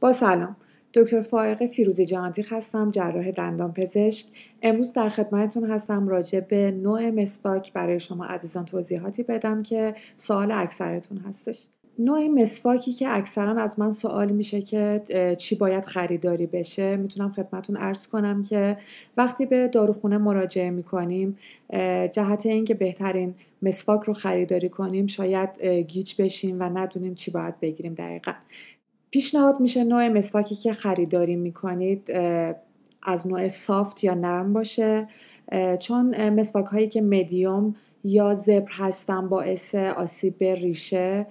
با سلام دکتر فائق فیروزی جهانتیق هستم جراح دندان پزشک امروز در خدمتتون هستم راجع به نوع مسواک برای شما عزیزان توضیحاتی بدم که سوال اکثرتون هستش نوع مسواکی که اکثرا از من سوال میشه که چی باید خریداری بشه میتونم خدمتون ارز کنم که وقتی به داروخونه مراجعه میکنیم جهت اینکه بهترین مسواک رو خریداری کنیم شاید گیج بشیم و ندونیم چی باید بگیریم دقیقا پیشنهاد میشه نوع مسواکی که خریداری میکنید از نوع سافت یا نرم باشه چون مسواک هایی که مدیوم یا زبر هستن باعث آسیب ریشه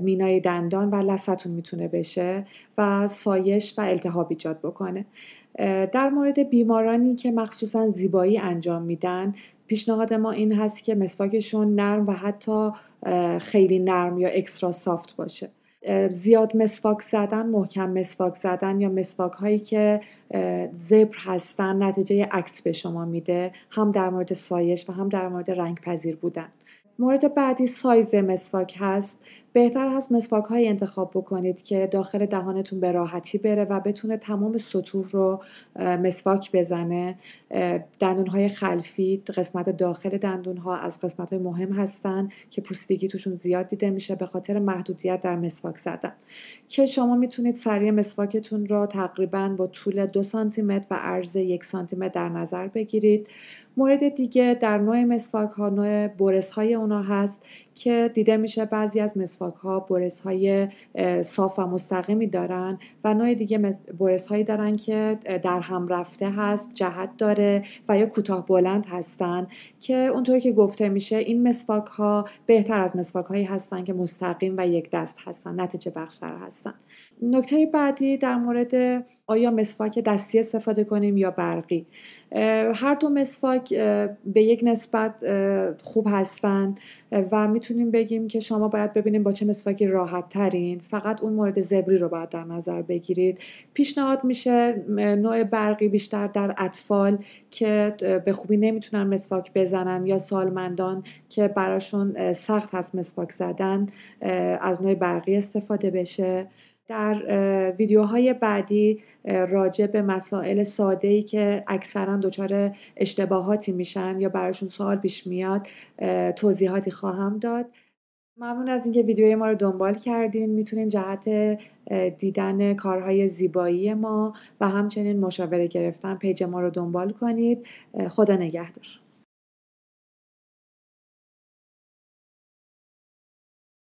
مینای دندان و لستون میتونه بشه و سایش و التهاب ایجاد بکنه در مورد بیمارانی که مخصوصا زیبایی انجام میدن پیشنهاد ما این هست که مسواکشون نرم و حتی خیلی نرم یا اکسترا سافت باشه زیاد مسواک زدن محکم مسواک زدن یا مسواک هایی که زبر هستن نتیجه عکس به شما میده هم در مورد سایش و هم در مورد رنگ پذیر بودن مورد بعدی سایز مسواک هست بهتر هست مسواک های انتخاب بکنید که داخل دهانتون به راحتی بره و بتونه تمام سطوح رو مسواک بزنه دندون های خلفی قسمت داخل دندون ها از قسمت های مهم هستن که پوستگی توشون زیاد دیده میشه به خاطر محدودیت در مسواک زدن که شما میتونید سریع مسواکتون رو تقریبا با طول دو سانتی متر و عرض یک سانتی متر در نظر بگیرید مورد دیگه در نوع مسواک ها نوع برس های اونا هست که دیده میشه بعضی از مسواک ها برس های صاف و مستقیمی دارن و نوع دیگه برس هایی دارن که در هم رفته هست جهت داره و یا کوتاه بلند هستن که اونطور که گفته میشه این مسواک ها بهتر از مسواک هایی هستن که مستقیم و یک دست هستن نتیجه بخشتر هستن نکته بعدی در مورد آیا مسواک دستی استفاده کنیم یا برقی هر دو مسواک به یک نسبت خوب هستند و می میتونیم بگیم که شما باید ببینیم با چه مسواکی راحت ترین فقط اون مورد زبری رو باید در نظر بگیرید پیشنهاد میشه نوع برقی بیشتر در اطفال که به خوبی نمیتونن مسواک بزنن یا سالمندان که براشون سخت هست مسواک زدن از نوع برقی استفاده بشه در ویدیوهای بعدی راجع به مسائل ساده ای که اکثرا دچار اشتباهاتی میشن یا براشون سوال پیش میاد توضیحاتی خواهم داد ممنون از اینکه ویدیوی ما رو دنبال کردین میتونین جهت دیدن کارهای زیبایی ما و همچنین مشاوره گرفتن پیج ما رو دنبال کنید خدا نگهدار